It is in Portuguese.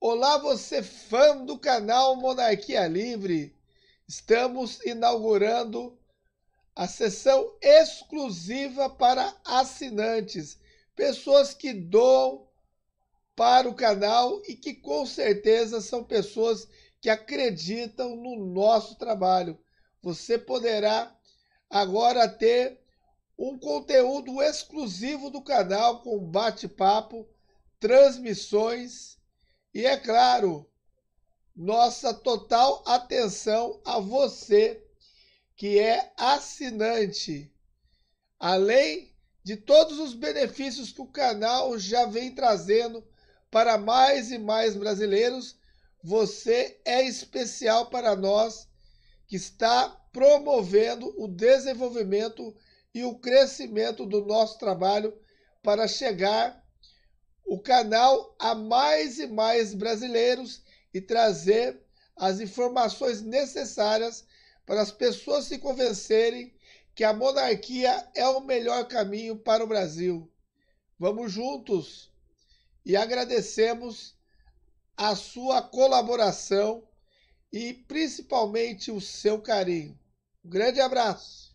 Olá, você fã do canal Monarquia Livre! Estamos inaugurando a sessão exclusiva para assinantes, pessoas que doam para o canal e que com certeza são pessoas que acreditam no nosso trabalho. Você poderá agora ter um conteúdo exclusivo do canal com bate-papo, transmissões e é claro, nossa total atenção a você que é assinante. Além de todos os benefícios que o canal já vem trazendo para mais e mais brasileiros, você é especial para nós que está promovendo o desenvolvimento e o crescimento do nosso trabalho para chegar o canal a mais e mais brasileiros e trazer as informações necessárias para as pessoas se convencerem que a monarquia é o melhor caminho para o Brasil. Vamos juntos e agradecemos a sua colaboração e principalmente o seu carinho. Um grande abraço!